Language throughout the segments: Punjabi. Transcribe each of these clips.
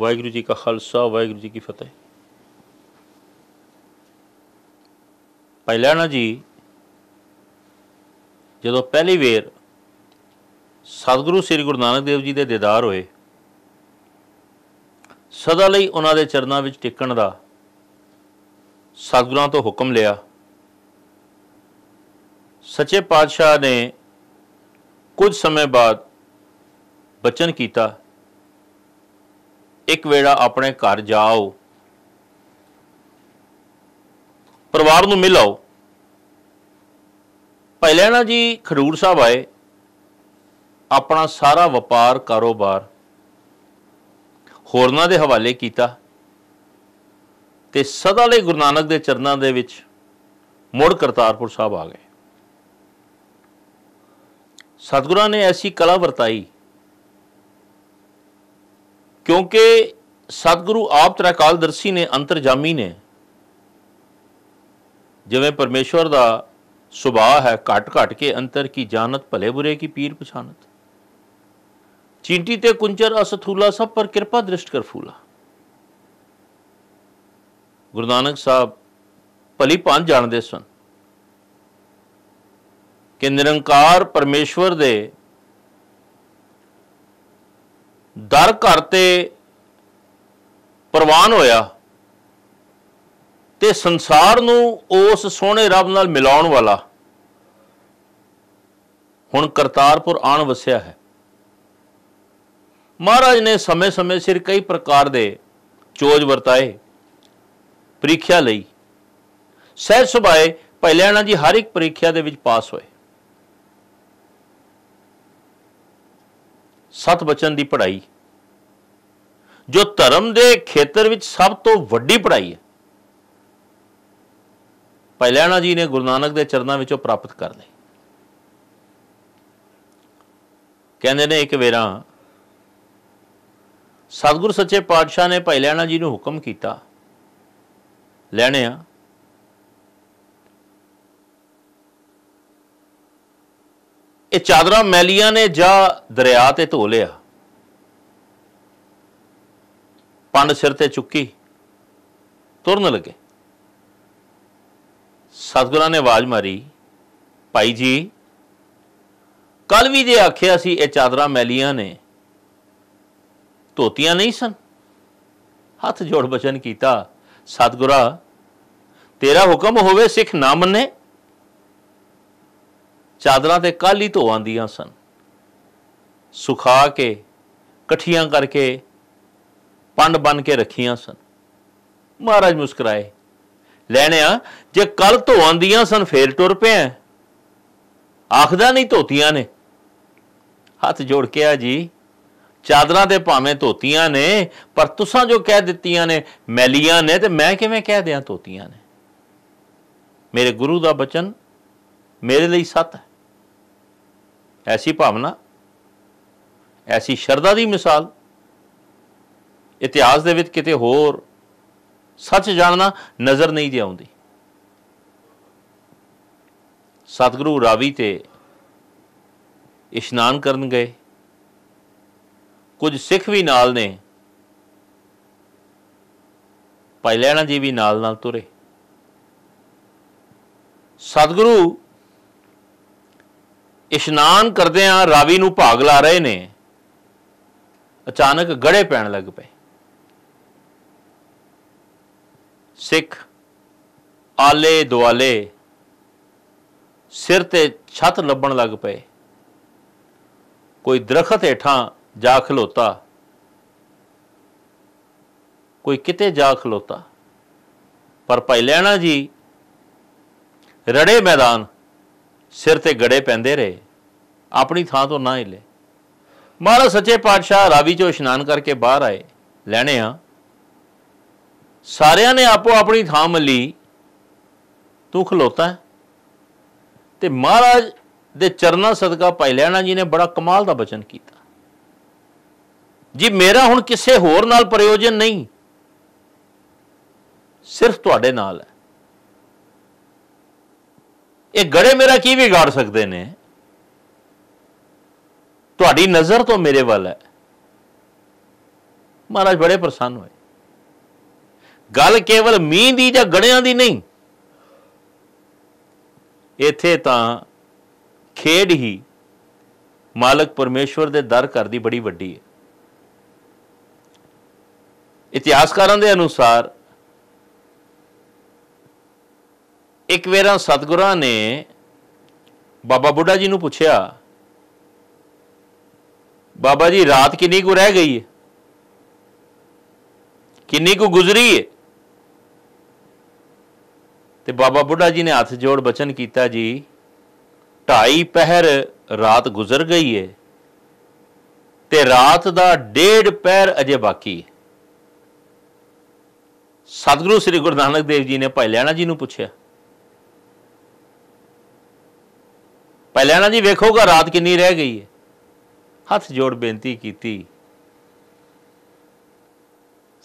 ਵਾਹਿਗੁਰੂ ਜੀ ਕਾ ਖਾਲਸਾ ਵਾਹਿਗੁਰੂ ਜੀ ਕੀ ਫਤਿਹ ਪਹਿਲਾ ਨਾ ਜੀ ਜਦੋਂ ਪਹਿਲੀ ਵੇਰ ਸਤਿਗੁਰੂ ਸ੍ਰੀ ਗੁਰੂ ਨਾਨਕ ਦੇਵ ਜੀ ਦੇ ਦੀਦਾਰ ਹੋਏ ਸਦਾ ਲਈ ਉਹਨਾਂ ਦੇ ਚਰਨਾਂ ਵਿੱਚ ਟਿਕਣ ਦਾ ਸਤਿਗੁਰਾਂ ਤੋਂ ਹੁਕਮ ਲਿਆ ਸੱਚੇ ਪਾਤਸ਼ਾਹ ਨੇ ਕੁਝ ਸਮੇਂ ਬਾਅਦ ਬਚਨ ਕੀਤਾ ਇੱਕ ਵੇੜਾ ਆਪਣੇ ਘਰ ਜਾਓ ਪਰਿਵਾਰ ਨੂੰ ਮਿਲਾਓ ਆਓ ਭਾਈ ਲੈਣਾ ਜੀ ਖਰੂਰ ਸਾਹਿਬ ਆਏ ਆਪਣਾ ਸਾਰਾ ਵਪਾਰ ਕਾਰੋਬਾਰ ਹੋਰਨਾਂ ਦੇ ਹਵਾਲੇ ਕੀਤਾ ਤੇ ਸਦਾ ਲਈ ਗੁਰੂ ਨਾਨਕ ਦੇ ਚਰਨਾਂ ਦੇ ਵਿੱਚ ਮੁੜ ਕਰਤਾਰਪੁਰ ਸਾਹਿਬ ਆ ਗਏ ਸਤਿਗੁਰਾਂ ਨੇ ਐਸੀ ਕਲਾ ਵਰਤਾਈ ਕਿਉਂਕਿ ਸਤਿਗੁਰੂ ਆਪ ਤ੍ਰੈਕਾਲ ਦਰਸ਼ੀ ਨੇ ਅੰਤਰਜਾਮੀ ਨੇ ਜਿਵੇਂ ਪਰਮੇਸ਼ਵਰ ਦਾ ਸੁਭਾਅ ਹੈ ਘਟ ਘਟ ਕੇ ਅੰਤਰ ਕੀ ਜਾਣਤ ਭਲੇ ਬੁਰੇ ਕੀ ਪੀਰ ਪਛਾਨਤ ਚਿੰਟੀ ਤੇ ਕੁੰਚਰ ਅਸਥੂਲਾ ਸਭ ਪਰ ਕਿਰਪਾ ਦ੍ਰਿਸ਼ਟ ਕਰ ਫੂਲਾ ਗੁਰੂ ਨਾਨਕ ਸਾਹਿਬ ਭਲੀ ਪੰਜ ਜਾਣਦੇ ਸਨ ਕਿ ਨਿਰੰਕਾਰ ਪਰਮੇਸ਼ਵਰ ਦੇ ਦਰ ਘਰ ਤੇ ਪ੍ਰਵਾਨ ਹੋਇਆ ਤੇ ਸੰਸਾਰ ਨੂੰ ਉਸ ਸੋਹਣੇ ਰੱਬ ਨਾਲ ਮਿਲਾਉਣ ਵਾਲਾ ਹੁਣ ਕਰਤਾਰਪੁਰ ਆਣ ਵਸਿਆ ਹੈ ਮਹਾਰਾਜ ਨੇ ਸਮੇਂ-ਸਮੇਂ ਸਿਰ ਕਈ ਪ੍ਰਕਾਰ ਦੇ ਚੋਜ ਵਰਤਾਏ ਪ੍ਰੀਖਿਆ ਲਈ ਸਹਿਜ ਸੁਭਾਏ ਪਹਿਲਿਆਣਾ ਜੀ ਹਰ ਇੱਕ ਪ੍ਰੀਖਿਆ ਦੇ ਵਿੱਚ ਪਾਸ ਹੋਏ ਸਤ ਬਚਨ ਦੀ ਪੜ੍ਹਾਈ ਜੋ ਧਰਮ ਦੇ ਖੇਤਰ ਵਿੱਚ ਸਭ ਤੋਂ ਵੱਡੀ ਪੜ੍ਹਾਈ ਹੈ ਪਹਿਲਾਣਾ ਜੀ ਨੇ ਗੁਰੂ ਨਾਨਕ ਦੇ ਚਰਨਾਂ ਵਿੱਚੋਂ ਪ੍ਰਾਪਤ ਕਰ ਲਈ ਕਹਿੰਦੇ ਨੇ ਇੱਕ ਵੇਰਾ ਸਤਗੁਰ ਸੱਚੇ ਪਾਤਸ਼ਾਹ ਨੇ ਭਾਈ ਲੈਣਾ ਜੀ ਨੂੰ ਹੁਕਮ ਕੀਤਾ ਲੈਣਿਆ ਇਹ ਚਾਦਰਾਂ ਮੈਲੀਆਂ ਨੇ ਜਾਂ ਦਰਿਆ ਤੇ ਧੋ ਲਿਆ ਪੰਡ ਸਿਰ ਤੇ ਚੁੱਕੀ ਤੁਰਨ ਲੱਗੇ ਸਤਗੁਰਾਂ ਨੇ ਆਵਾਜ਼ ਮਾਰੀ ਭਾਈ ਜੀ ਕੱਲ ਵੀ ਜੇ ਆਖਿਆ ਸੀ ਇਹ ਚਾਦਰਾਂ ਮੈਲੀਆਂ ਨੇ ਧੋਤੀਆਂ ਨਹੀਂ ਸਨ ਹੱਥ ਜੋੜ ਬਚਨ ਕੀਤਾ ਸਤਗੁਰਾ ਤੇਰਾ ਹੁਕਮ ਹੋਵੇ ਸਿੱਖ ਨਾ ਮੰਨੇ ਚਾਦਰਾਂ ਤੇ ਕੱਲ ਹੀ ਧੋ ਆਂਦੀਆਂ ਸਨ ਸੁਖਾ ਕੇ ਇਕੱਠੀਆਂ ਕਰਕੇ ਪੰਡ ਬਨ ਕੇ ਰੱਖੀਆਂ ਸਨ ਮਹਾਰਾਜ ਮੁਸਕਰਾਏ ਲੈਣਿਆ ਜੇ ਕੱਲ ਧੋ ਆਂਦੀਆਂ ਸਨ ਫੇਰ ਟੁਰ ਪਿਆ ਆਖਦਾ ਨਹੀਂ ਧੋਤੀਆਂ ਨੇ ਹੱਥ ਜੋੜ ਕੇ ਆ ਜੀ ਚਾਦਰਾਂ ਤੇ ਭਾਵੇਂ ਧੋਤੀਆਂ ਨੇ ਪਰ ਤੁਸਾਂ ਜੋ ਕਹਿ ਦਿੱਤੀਆਂ ਨੇ ਮੈਲੀਆਂ ਨੇ ਤੇ ਮੈਂ ਕਿਵੇਂ ਕਹਿ ਦਿਆਂ ਧੋਤੀਆਂ ਨੇ ਮੇਰੇ ਗੁਰੂ ਦਾ ਬਚਨ ਮੇਰੇ ਲਈ ਸੱਤ ਹੈ ਐਸੀ ਭਾਵਨਾ ਐਸੀ ਸ਼ਰਧਾ ਦੀ ਮਿਸਾਲ ਇਤਿਹਾਸ ਦੇ ਵਿੱਚ ਕਿਤੇ ਹੋਰ ਸੱਚ ਜਾਣਨਾ ਨਜ਼ਰ ਨਹੀਂ ਜੇ ਆਉਂਦੀ ਸਤਿਗੁਰੂ ਰਾਵੀ ਤੇ ਇਸ਼ਨਾਨ ਕਰਨ ਗਏ ਕੁਝ ਸਿੱਖ ਵੀ ਨਾਲ ਨੇ ਭਾਈ ਲੈਣਾ ਜੀ ਵੀ ਨਾਲ ਨਾਲ ਤੁਰੇ ਸਤਿਗੁਰੂ ਇਸ਼ਨਾਨ ਕਰਦੇ ਆ ਰਾਵੀ ਨੂੰ ਭਾਗ ਲਾ ਰਹੇ ਨੇ ਅਚਾਨਕ ਗੜੇ ਪੈਣ ਲੱਗ ਪਏ ਸਿੱਖ ਆਲੇ ਦੁਆਲੇ ਸਿਰ ਤੇ ਛੱਤ ਲੱਭਣ ਲੱਗ ਪਏ ਕੋਈ ਦਰਖਤ ਹੇਠਾਂ ਜਾ ਖਲੋਤਾ ਕੋਈ ਕਿਤੇ ਜਾ ਖਲੋਤਾ ਪਰ ਭਾਈ ਲੈਣਾ ਜੀ ਰੜੇ ਮੈਦਾਨ ਸਿਰ ਤੇ ਗੜੇ ਪੈਂਦੇ ਰਹੇ ਆਪਣੀ ਥਾਂ ਤੋਂ ਨਾ ਹਿਲੇ ਮਹਾਰਾਜ ਸੱਚੇ ਪਾਤਸ਼ਾਹ ਰਾਵੀ ਚੋਂ ਇਸ਼ਨਾਨ ਕਰਕੇ ਬਾਹਰ ਆਏ ਲੈਣੇ ਆ ਸਾਰਿਆਂ ਨੇ ਆਪੋ ਆਪਣੀ ਥਾਂ ਮੱਲੀ ਤੂੰ ਖਲੋਤਾ ਤੇ ਮਹਾਰਾਜ ਦੇ ਚਰਨਾਂ ਸਦਕਾ ਭਾਈ ਲੈਣਾ ਜੀ ਨੇ ਬੜਾ ਕਮਾਲ ਦਾ ਬਚਨ ਕੀਤਾ ਜੀ ਮੇਰਾ ਹੁਣ ਕਿਸੇ ਹੋਰ ਨਾਲ ਪ੍ਰਯੋਜਨ ਨਹੀਂ ਸਿਰਫ ਤੁਹਾਡੇ ਨਾਲ ਹੈ ਇਹ ਗੜੇ ਮੇਰਾ ਕੀ ਵਿਗਾੜ ਸਕਦੇ ਨੇ ਤੁਹਾਡੀ ਨਜ਼ਰ ਤੋਂ ਮੇਰੇ ਵੱਲ ਹੈ ਮਹਾਰਾਜ ਬੜੇ ਪ੍ਰਸੰਨ ਹੋਏ ਗੱਲ ਕੇਵਲ ਮੀਂਹ ਦੀ ਜਾਂ ਗੜਿਆਂ ਦੀ ਨਹੀਂ ਇੱਥੇ ਤਾਂ ਖੇਡ ਹੀ ਮਾਲਕ ਪਰਮੇਸ਼ਵਰ ਦੇ ਦਰ ਕਰਦੀ ਬੜੀ ਵੱਡੀ ਹੈ ਇਤਿਹਾਸਕਾਰਾਂ ਦੇ ਅਨੁਸਾਰ ਇੱਕ ਵੇਰਾਂ ਸਤਗੁਰਾਂ ਨੇ ਬਾਬਾ ਬੁੱਢਾ ਜੀ ਨੂੰ ਪੁੱਛਿਆ ਬਾਬਾ ਜੀ ਰਾਤ ਕਿੰਨੀ ਕੁ ਰਹਿ ਗਈ ਹੈ ਕਿੰਨੀ ਕੁ ਗੁਜ਼ਰੀ ਹੈ ਤੇ ਬਾਬਾ ਬੁੱਢਾ ਜੀ ਨੇ ਹੱਥ ਜੋੜ ਬਚਨ ਕੀਤਾ ਜੀ ਢਾਈ ਪਹਿਰ ਰਾਤ ਗੁਜ਼ਰ ਗਈ ਹੈ ਤੇ ਰਾਤ ਦਾ ਡੇਢ ਪਹਿਰ ਅਜੇ ਬਾਕੀ ਹੈ ਸਤਿਗੁਰੂ ਸ੍ਰੀ ਗੁਰੂ ਨਾਨਕ ਦੇਵ ਜੀ ਨੇ ਭਾਈ ਲੈਣਾ ਜੀ ਨੂੰ ਪੁੱਛਿਆ ਭਾਈ ਲੈਣਾ ਜੀ ਵੇਖੋਗਾ ਰਾਤ ਕਿੰਨੀ ਰਹਿ ਗਈ ਹੈ ਹੱਥ ਜੋੜ ਬੇਨਤੀ ਕੀਤੀ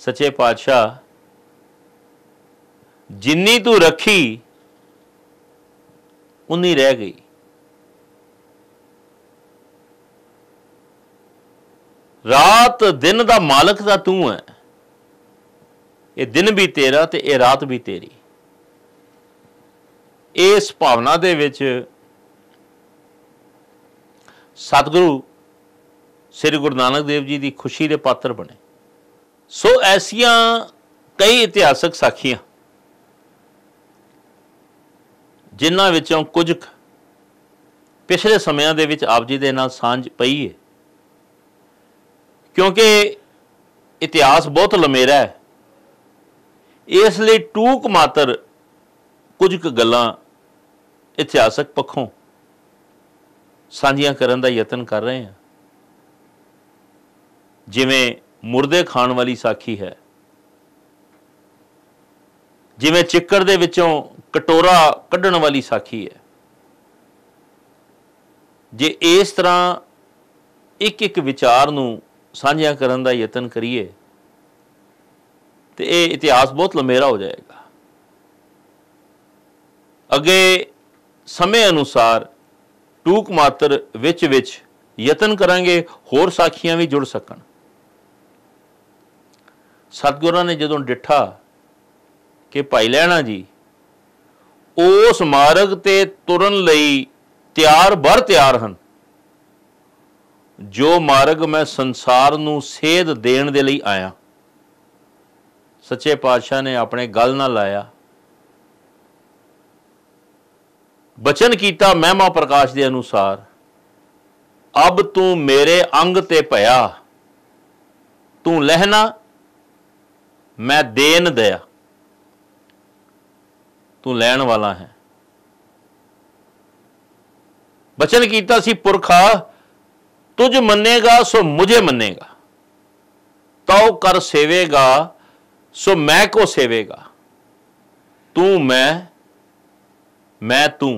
ਸੱਚੇ ਪਾਤਸ਼ਾਹ ਜਿੰਨੀ ਤੂੰ ਰੱਖੀ ਉਨੀ ਰਹਿ ਗਈ ਰਾਤ ਦਿਨ ਦਾ ਮਾਲਕ ਦਾ ਤੂੰ ਹੈ ਇਹ ਦਿਨ ਵੀ ਤੇਰਾ ਤੇ ਇਹ ਰਾਤ ਵੀ ਤੇਰੀ ਇਸ ਭਾਵਨਾ ਦੇ ਵਿੱਚ ਸਤਿਗੁਰੂ ਸ੍ਰੀ ਗੁਰੂ ਨਾਨਕ ਦੇਵ ਜੀ ਦੀ ਖੁਸ਼ੀ ਦੇ ਪਾਤਰ ਬਣੇ ਸੋ ਐਸੀਆਂ ਕਈ ਇਤਿਹਾਸਕ ਸਾਖੀਆਂ ਜਿਨ੍ਹਾਂ ਵਿੱਚੋਂ ਕੁਝ ਪਿਛਲੇ ਸਮਿਆਂ ਦੇ ਵਿੱਚ ਆਪ ਜੀ ਦੇ ਨਾਲ ਸਾਂਝ ਪਈ ਹੈ ਕਿਉਂਕਿ ਇਤਿਹਾਸ ਬਹੁਤ ਲੰਮੇਰਾ ਹੈ ਇਸ ਲਈ ਟੂਕ ਮਾਤਰ ਕੁਝ ਕੁ ਗੱਲਾਂ ਇਤਿਹਾਸਕ ਪੱਖੋਂ ਸਾਂਝੀਆਂ ਕਰਨ ਦਾ ਯਤਨ ਕਰ ਰਹੇ ਹਾਂ ਜਿਵੇਂ ਮੁਰਦੇ ਖਾਣ ਵਾਲੀ ਸਾਖੀ ਹੈ ਜਿਵੇਂ ਚਿੱਕੜ ਦੇ ਵਿੱਚੋਂ ਕਟੋਰਾ ਕੱਢਣ ਵਾਲੀ ਸਾਖੀ ਹੈ ਜੇ ਇਸ ਤਰ੍ਹਾਂ ਇੱਕ ਇੱਕ ਵਿਚਾਰ ਨੂੰ ਸਾਂਝਾ ਕਰਨ ਦਾ ਯਤਨ ਕਰੀਏ ਤੇ ਇਹ ਇਤਿਹਾਸ ਬਹੁਤ ਲੰਮੇਰਾ ਹੋ ਜਾਏਗਾ ਅੱਗੇ ਸਮੇਂ ਅਨੁਸਾਰ ਟੂਕ ਮਾਤਰ ਵਿੱਚ ਵਿੱਚ ਯਤਨ ਕਰਾਂਗੇ ਹੋਰ ਸਾਖੀਆਂ ਵੀ ਜੁੜ ਸਕਣ ਸਤਗੁਰਾਂ ਨੇ ਜਦੋਂ ਡਿੱਠਾ ਕਿ ਭਾਈ ਲੈਣਾ ਜੀ ਉਸ ਮਾਰਗ ਤੇ ਤੁਰਨ ਲਈ ਤਿਆਰ ਬਰ ਤਿਆਰ ਹਨ ਜੋ ਮਾਰਗ ਮੈਂ ਸੰਸਾਰ ਨੂੰ ਸੇਧ ਦੇਣ ਦੇ ਲਈ ਆਇਆ ਸੱਚੇ ਪਾਤਸ਼ਾਹ ਨੇ ਆਪਣੇ ਗੱਲ ਨਾਲ ਲਾਇਆ ਬਚਨ ਕੀਤਾ ਮਹਿਮਾ ਪ੍ਰਕਾਸ਼ ਦੇ ਅਨੁਸਾਰ ਅਬ ਤੂੰ ਮੇਰੇ ਅੰਗ ਤੇ ਭਇਆ ਤੂੰ ਲਹਿਣਾ ਮੈਂ ਦੇਨ ਦਿਆ ਤੂੰ ਲੈਣ ਵਾਲਾ ਹੈ ਬਚਨ ਕੀਤਾ ਸੀ ਪੁਰਖਾ ਤੁਝ ਮੰਨੇਗਾ ਸੋ ਮੁਝੇ ਮੰਨੇਗਾ ਤਉ ਕਰ ਸੇਵੇਗਾ ਸੋ ਮੈਂ ਕੋ ਸੇਵੇਗਾ ਤੂੰ ਮੈਂ ਮੈਂ ਤੂੰ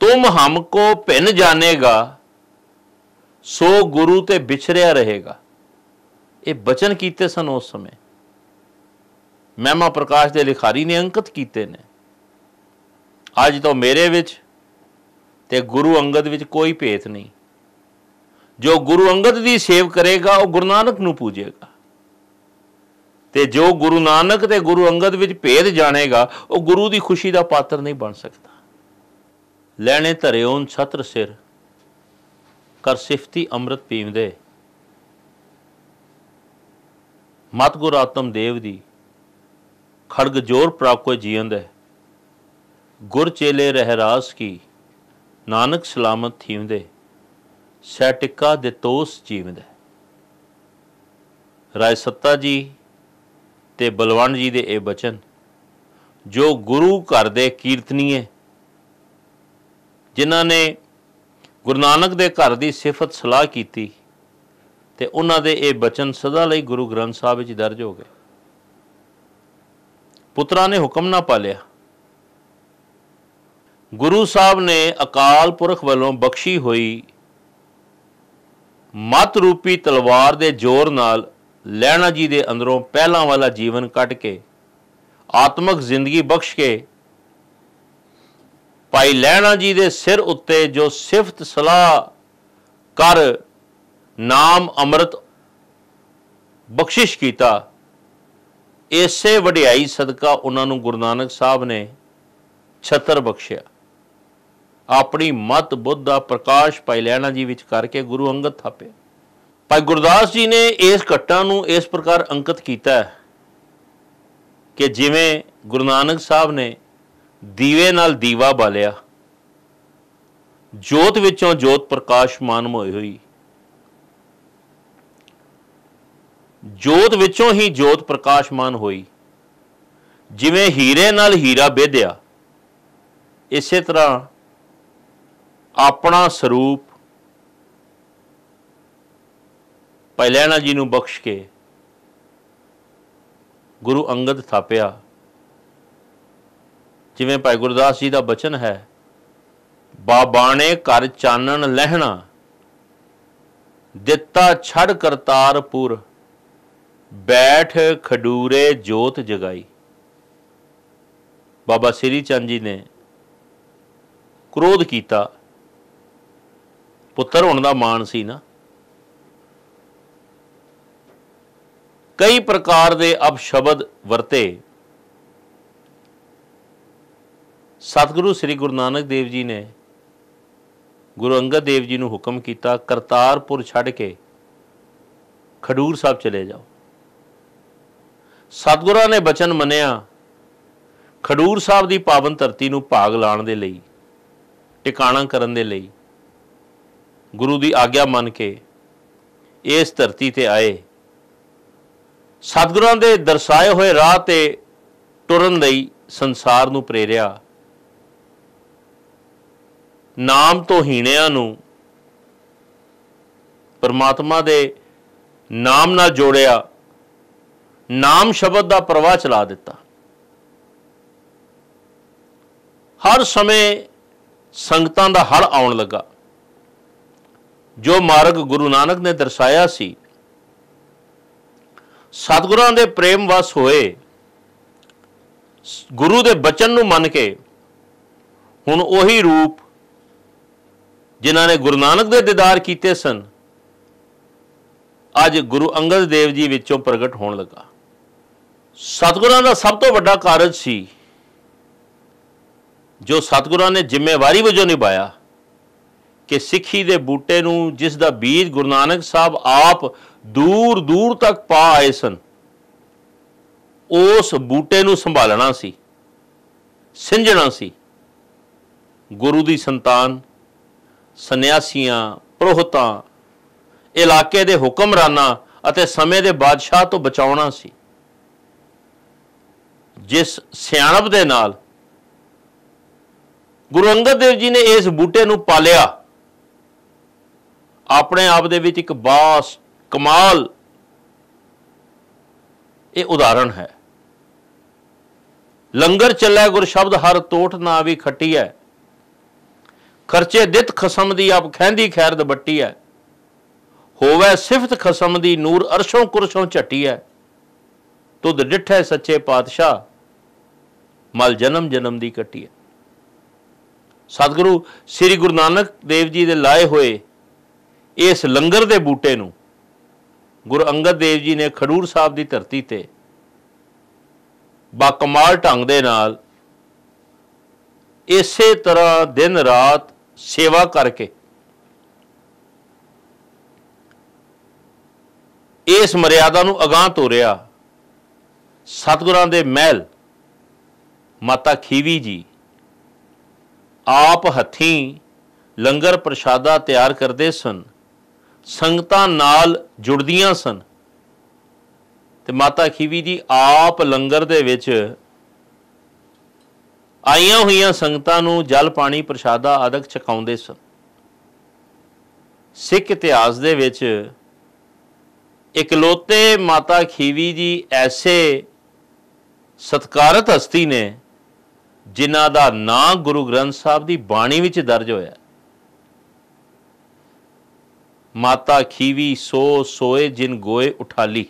ਤੁਮ ਹਮ ਕੋ ਭਿੰਨ ਜਾਣੇਗਾ ਸੋ ਗੁਰੂ ਤੇ ਵਿਛੜਿਆ ਰਹੇਗਾ ਇਹ ਬਚਨ ਕੀਤੇ ਸਨ ਉਸ ਸਮੇਂ ਮਹਿਮਾ ਪ੍ਰਕਾਸ਼ ਦੇ ਲਿਖਾਰੀ ਨੇ ਅੰਕਿਤ ਕੀਤੇ ਨੇ ਅੱਜ ਤੋਂ ਮੇਰੇ ਵਿੱਚ ਤੇ ਗੁਰੂ ਅੰਗਦ ਵਿੱਚ ਕੋਈ ਭੇਤ ਨਹੀਂ ਜੋ ਗੁਰੂ ਅੰਗਦ ਦੀ ਸੇਵ ਕਰੇਗਾ ਉਹ ਗੁਰੂ ਨਾਨਕ ਨੂੰ ਪੂਜੇਗਾ ਤੇ ਜੋ ਗੁਰੂ ਨਾਨਕ ਤੇ ਗੁਰੂ ਅੰਗਦ ਵਿੱਚ ਭੇਦ ਜਾਣੇਗਾ ਉਹ ਗੁਰੂ ਦੀ ਖੁਸ਼ੀ ਦਾ ਪਾਤਰ ਨਹੀਂ ਬਣ ਸਕਦਾ ਲੈਣੇ ਧਰਿਓਨ ਛਤਰ ਸਿਰ ਕਰ ਸਿਫਤੀ ਅੰਮ੍ਰਿਤ ਪੀਂਦੇ ਮਤ ਗੁਰ ਆਤਮ ਦੇਵ ਦੀ ਖੜਗ ਜੋਰ ਪ੍ਰਾਪਕੋ ਜੀਵੰਦ ਹੈ ਗੁਰ ਚੇਲੇ ਰਹਿ ਰਾਸ ਕੀ ਨਾਨਕ ਸਲਾਮਤ ਥੀਉਂਦੇ ਸੈ ਟਿੱਕਾ ਦੇ ਤੋਸ ਜੀਵੰਦ ਰਾਇ ਸੱਤਾ ਜੀ ਤੇ ਬਲਵੰਡ ਜੀ ਦੇ ਇਹ ਬਚਨ ਜੋ ਗੁਰੂ ਘਰ ਦੇ ਕੀਰਤਨੀਏ ਜਿਨ੍ਹਾਂ ਨੇ ਗੁਰੂ ਨਾਨਕ ਦੇ ਘਰ ਦੀ ਸਿਫਤ ਸਲਾਹ ਕੀਤੀ ਤੇ ਉਹਨਾਂ ਦੇ ਇਹ ਬਚਨ ਸਦਾ ਲਈ ਗੁਰੂ ਗ੍ਰੰਥ ਸਾਹਿਬ ਵਿੱਚ ਦਰਜ ਹੋ ਗਏ ਪੁੱਤਰਾਂ ਨੇ ਹੁਕਮ ਨਾ ਪਾਲਿਆ ਗੁਰੂ ਸਾਹਿਬ ਨੇ ਅਕਾਲ ਪੁਰਖ ਵੱਲੋਂ ਬਖਸ਼ੀ ਹੋਈ ਮਤ ਰੂਪੀ ਤਲਵਾਰ ਦੇ ਜ਼ੋਰ ਨਾਲ ਲੈਣਾ ਜੀ ਦੇ ਅੰਦਰੋਂ ਪਹਿਲਾਂ ਵਾਲਾ ਜੀਵਨ ਕੱਟ ਕੇ ਆਤਮਿਕ ਜ਼ਿੰਦਗੀ ਬਖਸ਼ ਕੇ ਭਾਈ ਲੈਣਾ ਜੀ ਦੇ ਸਿਰ ਉੱਤੇ ਜੋ ਸਿਫਤ ਸਲਾਹ ਕਰ ਨਾਮ ਅੰਮ੍ਰਿਤ ਬਖਸ਼ਿਸ਼ ਕੀਤਾ ਇਸੇ ਵਡਿਆਈ ਸਦਕਾ ਉਹਨਾਂ ਨੂੰ ਗੁਰੂ ਨਾਨਕ ਸਾਹਿਬ ਨੇ ਛਤਰ ਬਖਸ਼ਿਆ ਆਪਣੀ ਮਤ ਬੁੱਧ ਦਾ ਪ੍ਰਕਾਸ਼ ਪਾਈ ਲੈਣਾ ਜੀ ਵਿੱਚ ਕਰਕੇ ਗੁਰੂ ਅੰਗਦ ਥਾਪਿਆ ਭਾਈ ਗੁਰਦਾਸ ਜੀ ਨੇ ਇਸ ਘਟਨਾ ਨੂੰ ਇਸ ਪ੍ਰਕਾਰ ਅੰਕਿਤ ਕੀਤਾ ਹੈ ਕਿ ਜਿਵੇਂ ਗੁਰੂ ਨਾਨਕ ਸਾਹਿਬ ਨੇ ਦੀਵੇ ਨਾਲ ਦੀਵਾ ਬਾਲਿਆ ਜੋਤ ਵਿੱਚੋਂ ਜੋਤ ਪ੍ਰਕਾਸ਼ਮਾਨ ਹੋਈ ਹੋਈ ਜੋਤ ਵਿੱਚੋਂ ਹੀ ਜੋਤ ਪ੍ਰਕਾਸ਼ਮਾਨ ਹੋਈ ਜਿਵੇਂ ਹੀਰੇ ਨਾਲ ਹੀਰਾ ਬੇਧਿਆ ਇਸੇ ਤਰ੍ਹਾਂ ਆਪਣਾ ਸਰੂਪ ਪਹਿਲਾਣਾ ਜੀ ਨੂੰ ਬਖਸ਼ ਕੇ ਗੁਰੂ ਅੰਗਦ ਥਾਪਿਆ ਜਿਵੇਂ ਭਾਈ ਗੁਰਦਾਸ ਜੀ ਦਾ ਬਚਨ ਹੈ ਬਾਬਾਣੇ ਘਰ ਚਾਨਣ ਲਹਿਣਾ ਦਿੱਤਾ ਛੜ ਕਰਤਾਰਪੁਰ ਬੈਠ ਖਡੂਰੇ ਜੋਤ ਜਗਾਈ ਬਾਬਾ ਸ੍ਰੀ ਚੰਦ ਜੀ ਨੇ ਕ੍ਰੋਧ ਕੀਤਾ ਪੁੱਤਰ ਹੋਣ ਦਾ ਮਾਣ ਸੀ ਨਾ ਕਈ ਪ੍ਰਕਾਰ ਦੇ ਅਪਸ਼ਬਦ ਵਰਤੇ ਸਤਿਗੁਰੂ ਸ੍ਰੀ ਗੁਰੂ ਨਾਨਕ ਦੇਵ ਜੀ ਨੇ ਗੁਰੂ ਅੰਗਦ ਦੇਵ ਜੀ ਨੂੰ ਹੁਕਮ ਕੀਤਾ ਕਰਤਾਰਪੁਰ ਛੱਡ ਕੇ ਖਡੂਰ ਸਾਹਿਬ ਚਲੇ ਜਾਓ ਸਤਗੁਰਾਂ ਨੇ ਬਚਨ ਮੰਨਿਆ ਖਡੂਰ ਸਾਹਿਬ ਦੀ ਪਾਵਨ ਧਰਤੀ ਨੂੰ ਭਾਗ ਲਾਣ ਦੇ ਲਈ ਟਿਕਾਣਾ ਕਰਨ ਦੇ ਲਈ ਗੁਰੂ ਦੀ ਆਗਿਆ ਮੰਨ ਕੇ ਇਸ ਧਰਤੀ ਤੇ ਆਏ ਸਤਗੁਰਾਂ ਦੇ ਦਰਸਾਏ ਹੋਏ ਰਾਹ ਤੇ ਤੁਰਨ ਲਈ ਸੰਸਾਰ ਨੂੰ ਪ੍ਰੇਰਿਆ ਨਾਮ ਤੋਂ ਹੀਣਿਆਂ ਨੂੰ ਪਰਮਾਤਮਾ ਦੇ ਨਾਮ ਨਾਲ ਜੋੜਿਆ ਨਾਮ ਸ਼ਬਦ ਦਾ ਪ੍ਰਵਾਹ ਚਲਾ ਦਿੱਤਾ ਹਰ ਸਮੇਂ ਸੰਗਤਾਂ ਦਾ ਹਲ ਆਉਣ ਲੱਗਾ ਜੋ ਮਾਰਗ ਗੁਰੂ ਨਾਨਕ ਨੇ ਦਰਸਾਇਆ ਸੀ ਸਤਿਗੁਰਾਂ ਦੇ ਪ੍ਰੇਮ ਵਸ ਹੋਏ ਗੁਰੂ ਦੇ ਬਚਨ ਨੂੰ ਮੰਨ ਕੇ ਹੁਣ ਉਹੀ ਰੂਪ ਜਿਨ੍ਹਾਂ ਨੇ ਗੁਰੂ ਨਾਨਕ ਦੇ ਦੀਦਾਰ ਕੀਤੇ ਸਨ ਅੱਜ ਗੁਰੂ ਅੰਗਦ ਦੇਵ ਜੀ ਵਿੱਚੋਂ ਪ੍ਰਗਟ ਹੋਣ ਲੱਗਾ ਸਤਗੁਰਾਂ ਦਾ ਸਭ ਤੋਂ ਵੱਡਾ ਕਾਰਜ ਸੀ ਜੋ ਸਤਗੁਰਾਂ ਨੇ ਜ਼ਿੰਮੇਵਾਰੀ ਵਜੋਂ ਨਿਭਾਇਆ ਕਿ ਸਿੱਖੀ ਦੇ ਬੂਟੇ ਨੂੰ ਜਿਸ ਦਾ ਬੀਜ ਗੁਰੂ ਨਾਨਕ ਸਾਹਿਬ ਆਪ ਦੂਰ ਦੂਰ ਤੱਕ ਪਾ ਆਏ ਸਨ ਉਸ ਬੂਟੇ ਨੂੰ ਸੰਭਾਲਣਾ ਸੀ ਸਿੰਜਣਾ ਸੀ ਗੁਰੂ ਦੀ ਸੰਤਾਨ ਸੰਨਿਆਸੀਆਂ ਪ੍ਰੋਹਤਾਂ ਇਲਾਕੇ ਦੇ ਹੁਕਮਰਾਨਾਂ ਅਤੇ ਸਮੇਂ ਦੇ ਬਾਦਸ਼ਾਹ ਤੋਂ ਬਚਾਉਣਾ ਸੀ ਜਿਸ ਸਿਆਣਪ ਦੇ ਨਾਲ ਗੁਰੂ ਅੰਗਦ ਦੇਵ ਜੀ ਨੇ ਇਸ ਬੂਟੇ ਨੂੰ ਪਾਲਿਆ ਆਪਣੇ ਆਪ ਦੇ ਵਿੱਚ ਇੱਕ ਬਾਸ ਕਮਾਲ ਇਹ ਉਦਾਹਰਣ ਹੈ ਲੰਗਰ ਚੱਲਿਆ ਗੁਰ ਸ਼ਬਦ ਹਰ ਤੋਟ ਨਾ ਵੀ ਖੱਟੀ ਹੈ ਖਰਚੇ ਦਿੱਤ ਖਸਮ ਦੀ ਆਪ ਖੈਂਦੀ ਖੈਰ ਦਬੱਟੀ ਹੈ ਹੋਵੇ ਸਿਫਤ ਖਸਮ ਦੀ ਨੂਰ ਅਰਸ਼ੋਂ ਕੁਰਸ਼ੋਂ ਛੱਟੀ ਹੈ ਤੁਧ ਡਿਠੇ ਸੱਚੇ ਪਾਤਸ਼ਾਹ ਮਲ ਜਨਮ ਜਨਮ ਦੀ ਕੱਟੀ ਹੈ ਸਤਿਗੁਰੂ ਸ੍ਰੀ ਗੁਰੂ ਨਾਨਕ ਦੇਵ ਜੀ ਦੇ ਲਾਏ ਹੋਏ ਇਸ ਲੰਗਰ ਦੇ ਬੂਟੇ ਨੂੰ ਗੁਰੂ ਅੰਗਦ ਦੇਵ ਜੀ ਨੇ ਖਡੂਰ ਸਾਹਿਬ ਦੀ ਧਰਤੀ ਤੇ ਬਾ ਕਮਾਲ ਢੰਗ ਦੇ ਨਾਲ ਇਸੇ ਤਰ੍ਹਾਂ ਦਿਨ ਰਾਤ ਸੇਵਾ ਕਰਕੇ ਇਸ ਮਰਿਆਦਾ ਨੂੰ ਅਗਾਹ ਤੋਰਿਆ ਸਤਗੁਰਾਂ ਦੇ ਮਹਿਲ ਮਾਤਾ ਖੀਵੀ ਜੀ ਆਪ ਹੱਥੀ ਲੰਗਰ ਪ੍ਰਸ਼ਾਦਾ ਤਿਆਰ ਕਰਦੇ ਸਨ ਸੰਗਤਾਂ ਨਾਲ ਜੁੜਦੀਆਂ ਸਨ ਤੇ ਮਾਤਾ ਖੀਵੀ ਜੀ ਆਪ ਲੰਗਰ ਦੇ ਵਿੱਚ ਆਈਆਂ ਹੋਈਆਂ ਸੰਗਤਾਂ ਨੂੰ ਜਲ ਪਾਣੀ ਪ੍ਰਸ਼ਾਦਾ ਆਦਿਕ ਛਕਾਉਂਦੇ ਸਨ ਸਿੱਖ ਇਤਿਹਾਸ ਦੇ ਵਿੱਚ ਇਕਲੋਤੇ ਮਾਤਾ ਖੀਵੀ ਜੀ ਐਸੇ ਸਤਕਾਰਤ ਹਸਤੀ ਨੇ ਜਿਨ੍ਹਾਂ ਦਾ ਨਾਂ ਗੁਰੂ ਗ੍ਰੰਥ ਸਾਹਿਬ ਦੀ ਬਾਣੀ ਵਿੱਚ ਦਰਜ ਹੋਇਆ ਮਾਤਾ ਖੀਵੀ ਸੋ ਸੋਏ ਜਿਨ ਗੋਏ ਉਠਾਲੀ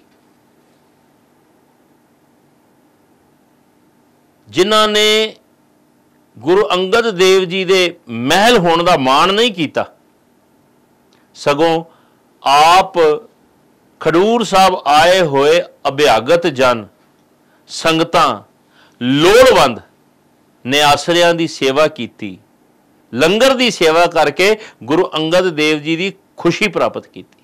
ਜਿਨ੍ਹਾਂ ਨੇ ਗੁਰੂ ਅੰਗਦ ਦੇਵ ਜੀ ਦੇ ਮਹਿਲ ਹੋਣ ਦਾ ਮਾਣ ਨਹੀਂ ਕੀਤਾ ਸਗੋਂ ਆਪ ਖਡੂਰ ਸਾਹਿਬ ਆਏ ਹੋਏ ਅਭਿਆਗਤ ਜਨ ਸੰਗਤਾਂ ਲੋੜਵੰਦ ਨੇ ਆਸਰਿਆਂ ਦੀ ਸੇਵਾ ਕੀਤੀ ਲੰਗਰ ਦੀ ਸੇਵਾ ਕਰਕੇ ਗੁਰੂ ਅੰਗਦ ਦੇਵ ਜੀ ਦੀ ਖੁਸ਼ੀ ਪ੍ਰਾਪਤ ਕੀਤੀ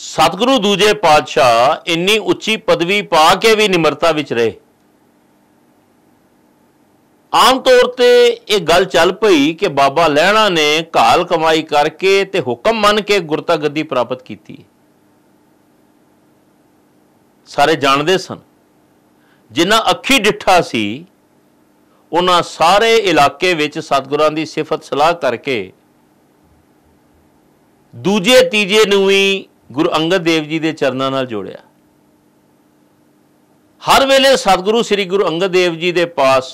ਸਤਿਗੁਰੂ ਦੂਜੇ ਪਾਤਸ਼ਾਹ ਇੰਨੀ ਉੱਚੀ ਪਦਵੀ ਪਾ ਕੇ ਵੀ ਨਿਮਰਤਾ ਵਿੱਚ ਰਹੇ ਆਮ ਤੌਰ ਤੇ ਇਹ ਗੱਲ ਚੱਲ ਪਈ ਕਿ ਬਾਬਾ ਲਹਿਣਾ ਨੇ ਘਾਲ ਕਮਾਈ ਕਰਕੇ ਤੇ ਹੁਕਮ ਮੰਨ ਕੇ ਗੁਰਤਾ ਗੱਦੀ ਪ੍ਰਾਪਤ ਕੀਤੀ ਸਾਰੇ ਜਾਣਦੇ ਸਨ ਜਿਨ੍ਹਾਂ ਅੱਖੀ ਡਿੱਠਾ ਸੀ ਉਹਨਾਂ ਸਾਰੇ ਇਲਾਕੇ ਵਿੱਚ ਸਤਗੁਰਾਂ ਦੀ ਸਿਫਤ ਸਲਾਹ ਕਰਕੇ ਦੂਜੇ ਤੀਜੇ ਨੂੰ ਵੀ ਗੁਰੂ ਅੰਗਦ ਦੇਵ ਜੀ ਦੇ ਚਰਨਾਂ ਨਾਲ ਜੋੜਿਆ ਹਰ ਵੇਲੇ ਸਤਿਗੁਰੂ ਸ੍ਰੀ ਗੁਰੂ ਅੰਗਦ ਦੇਵ ਜੀ ਦੇ ਪਾਸ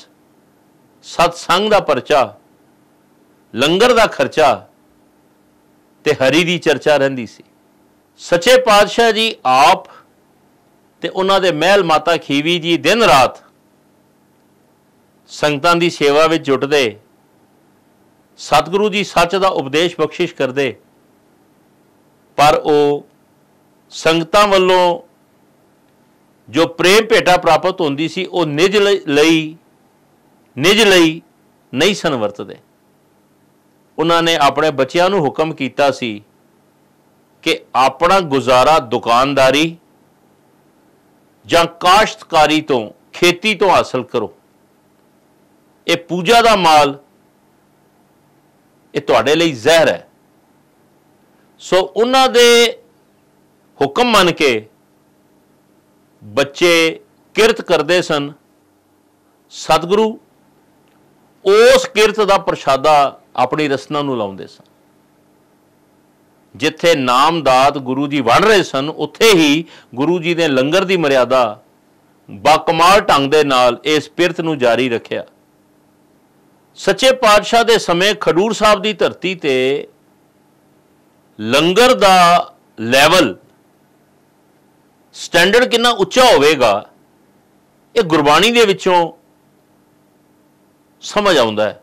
ਸਤ ਸੰਗ ਦਾ ਪਰਚਾ ਲੰਗਰ ਦਾ ਖਰਚਾ ਤੇ ਹਰੀ ਦੀ ਚਰਚਾ ਰਹਿੰਦੀ ਸੀ ਸੱਚੇ ਪਾਤਸ਼ਾਹ ਜੀ ਆਪ ਤੇ ਉਹਨਾਂ ਦੇ ਮਹਿਲ ਮਾਤਾ ਖੀਵੀ ਜੀ ਦਿਨ ਰਾਤ ਸੰਗਤਾਂ ਦੀ ਸੇਵਾ ਵਿੱਚ ਜੁਟਦੇ ਸਤਿਗੁਰੂ ਜੀ ਸੱਚ ਦਾ ਉਪਦੇਸ਼ ਬਖਸ਼ਿਸ਼ ਕਰਦੇ ਪਰ ਉਹ ਸੰਗਤਾਂ ਵੱਲੋਂ ਜੋ ਪ੍ਰੇਮ ਭੇਟਾ ਪ੍ਰਾਪਤ ਹੁੰਦੀ ਸੀ ਉਹ ਨਿਜ ਲਈ ਨਿਜ ਲਈ ਨਹੀਂ ਸਨ ਵਰਤਦੇ ਉਹਨਾਂ ਨੇ ਆਪਣੇ ਬੱਚਿਆਂ ਨੂੰ ਹੁਕਮ ਕੀਤਾ ਸੀ ਕਿ ਆਪਣਾ ਗੁਜ਼ਾਰਾ ਦੁਕਾਨਦਾਰੀ ਜਾਂ ਕਾਸ਼ਤਕਾਰੀ ਤੋਂ ਖੇਤੀ ਤੋਂ ਹਾਸਲ ਕਰੋ ਇਹ ਪੂਜਾ ਦਾ ਮਾਲ ਇਹ ਤੁਹਾਡੇ ਲਈ ਜ਼ਹਿਰ ਹੈ ਸੋ ਉਹਨਾਂ ਦੇ ਹੁਕਮ ਮੰਨ ਕੇ ਬੱਚੇ ਕਿਰਤ ਕਰਦੇ ਸਨ ਸਤਿਗੁਰੂ ਉਸ ਕਿਰਤ ਦਾ ਪ੍ਰਸ਼ਾਦਾ ਆਪਣੀ ਰਸਨਾ ਨੂੰ ਲਾਉਂਦੇ ਸਨ ਜਿੱਥੇ ਨਾਮਦਾਤ ਗੁਰੂ ਜੀ ਵੜ ਰਹੇ ਸਨ ਉੱਥੇ ਹੀ ਗੁਰੂ ਜੀ ਨੇ ਲੰਗਰ ਦੀ ਮਰਿਆਦਾ ਬਾਕਮਾਲ ਢੰਗ ਦੇ ਨਾਲ ਇਸ ਪਿਰਤ ਨੂੰ ਜਾਰੀ ਰੱਖਿਆ ਸੱਚੇ ਪਾਤਸ਼ਾਹ ਦੇ ਸਮੇਂ ਖਡੂਰ ਸਾਹਿਬ ਦੀ ਧਰਤੀ ਤੇ ਲੰਗਰ ਦਾ ਲੈਵਲ ਸਟੈਂਡਰਡ ਕਿੰਨਾ ਉੱਚਾ ਹੋਵੇਗਾ ਇਹ ਗੁਰਬਾਣੀ ਦੇ ਵਿੱਚੋਂ ਸਮਝ ਆਉਂਦਾ ਹੈ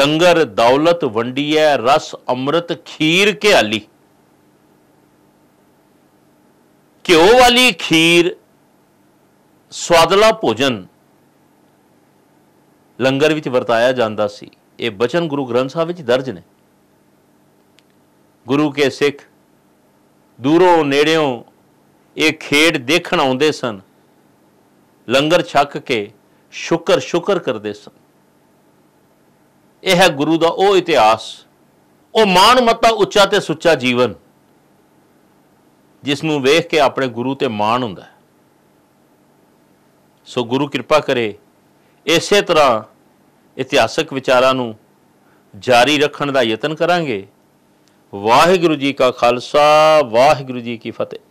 ਲੰਗਰ ਦੌਲਤ ਵੰਡੀ ਹੈ ਰਸ ਅੰਮ੍ਰਿਤ ਖੀਰ ਘਿਆਲੀ ਘਿਓ ਵਾਲੀ ਖੀਰ ਸਵਾਦਲਾ ਭੋਜਨ ਲੰਗਰ ਵਿੱਚ ਵਰਤਾਇਆ ਜਾਂਦਾ ਸੀ ਇਹ ਬਚਨ ਗੁਰੂ ਗ੍ਰੰਥ ਸਾਹਿਬ ਵਿੱਚ ਦਰਜ ਨੇ ਗੁਰੂ ਕੇ ਸਿੱਖ ਦੂਰੋਂ ਨੇੜਿਓਂ ਇਹ ਖੇਡ ਦੇਖਣ ਆਉਂਦੇ ਸਨ ਲੰਗਰ ਛੱਕ ਕੇ ਸ਼ੁਕਰ ਸ਼ੁਕਰ ਕਰਦੇ ਸਨ ਇਹ ਹੈ ਗੁਰੂ ਦਾ ਉਹ ਇਤਿਹਾਸ ਉਹ ਮਾਣ ਮੱਤਾ ਉੱਚਾ ਤੇ ਸੁੱਚਾ ਜੀਵਨ ਜਿਸ ਨੂੰ ਵੇਖ ਕੇ ਆਪਣੇ ਗੁਰੂ ਤੇ ਮਾਣ ਹੁੰਦਾ ਸੋ ਗੁਰੂ ਕਿਰਪਾ ਕਰੇ ਇਸੇ ਤਰ੍ਹਾਂ ਇਤਿਹਾਸਕ ਵਿਚਾਰਾਂ ਨੂੰ ਜਾਰੀ ਰੱਖਣ ਦਾ ਯਤਨ ਕਰਾਂਗੇ ਵਾਹਿਗੁਰੂ ਜੀ ਕਾ ਖਾਲਸਾ ਵਾਹਿਗੁਰੂ ਜੀ ਕੀ ਫਤਿਹ